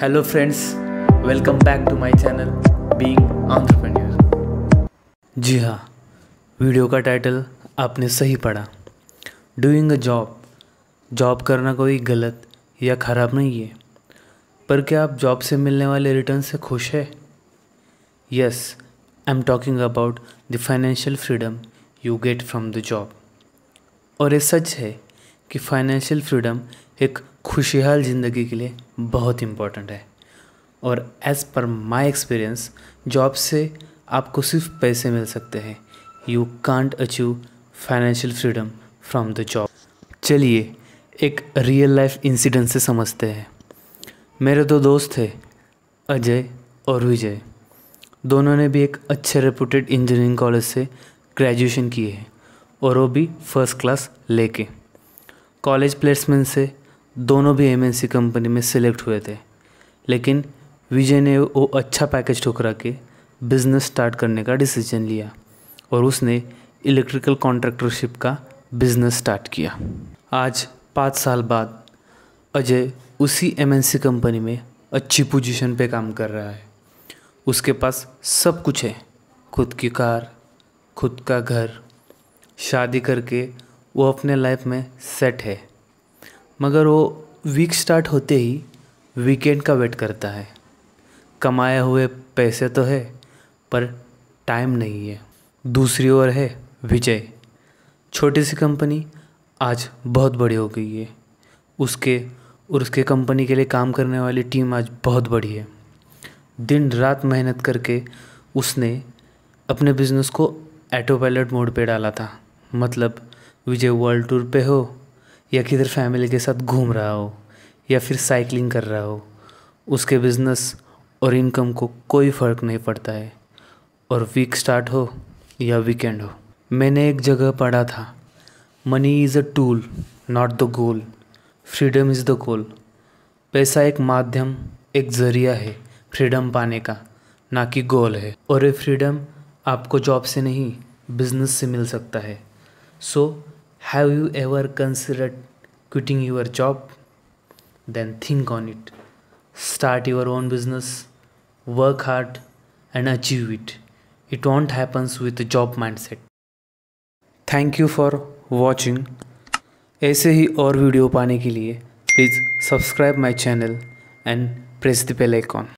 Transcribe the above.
Hello friends welcome back to my channel being entrepreneur जी हाँ video का title आपने सही पढ़ा डूइंग अ जॉब जॉब करना कोई गलत या ख़राब नहीं है पर क्या आप जॉब से मिलने वाले रिटर्न से खुश है yes I am talking about the financial freedom you get from the job और ये सच है कि फाइनेंशियल फ्रीडम एक खुशहाल ज़िंदगी के लिए बहुत इम्पॉर्टेंट है और as per my experience job से आपको सिर्फ पैसे मिल सकते हैं you can't achieve financial freedom from the job चलिए एक रियल लाइफ इंसिडेंट से समझते हैं मेरे दो दोस्त थे अजय और विजय दोनों ने भी एक अच्छे रेपूटेड इंजीनियरिंग कॉलेज से ग्रेजुएशन किए हैं और वो भी फर्स्ट क्लास लेके कॉलेज प्लेसमेंट से दोनों भी एमएनसी कंपनी में सिलेक्ट हुए थे लेकिन विजय ने वो अच्छा पैकेज ठुकरा के बिज़नेस स्टार्ट करने का डिसीजन लिया और उसने इलेक्ट्रिकल कॉन्ट्रैक्टरशिप का बिज़नेस स्टार्ट किया आज पाँच साल बाद अजय उसी एमएनसी कंपनी में अच्छी पोजीशन पे काम कर रहा है उसके पास सब कुछ है खुद की कार खुद का घर शादी करके वो अपने लाइफ में सेट है मगर वो वीक स्टार्ट होते ही वीकेंड का वेट करता है कमाए हुए पैसे तो है पर टाइम नहीं है दूसरी ओर है विजय छोटी सी कंपनी आज बहुत बड़ी हो गई है उसके और उसके कंपनी के लिए काम करने वाली टीम आज बहुत बड़ी है दिन रात मेहनत करके उसने अपने बिजनेस को ऑटो पायलट मोड पे डाला था मतलब विजय वर्ल्ड टूर पे हो या किधर फैमिली के साथ घूम रहा हो या फिर साइकिलिंग कर रहा हो उसके बिजनेस और इनकम को कोई फ़र्क नहीं पड़ता है और वीक स्टार्ट हो या वीकेंड हो मैंने एक जगह पढ़ा था money is a tool not the goal freedom is the goal पैसा एक माध्यम एक ज़रिया है फ्रीडम पाने का ना कि गोल है और ये फ्रीडम आपको जॉब से नहीं बिजनेस से मिल सकता है So, have you ever considered quitting your job? Then think on it. Start your own business, work hard, and achieve it. It won't happen with a job mindset. Thank you for watching. ऐसे ही और video पाने के लिए please subscribe my channel and press the bell icon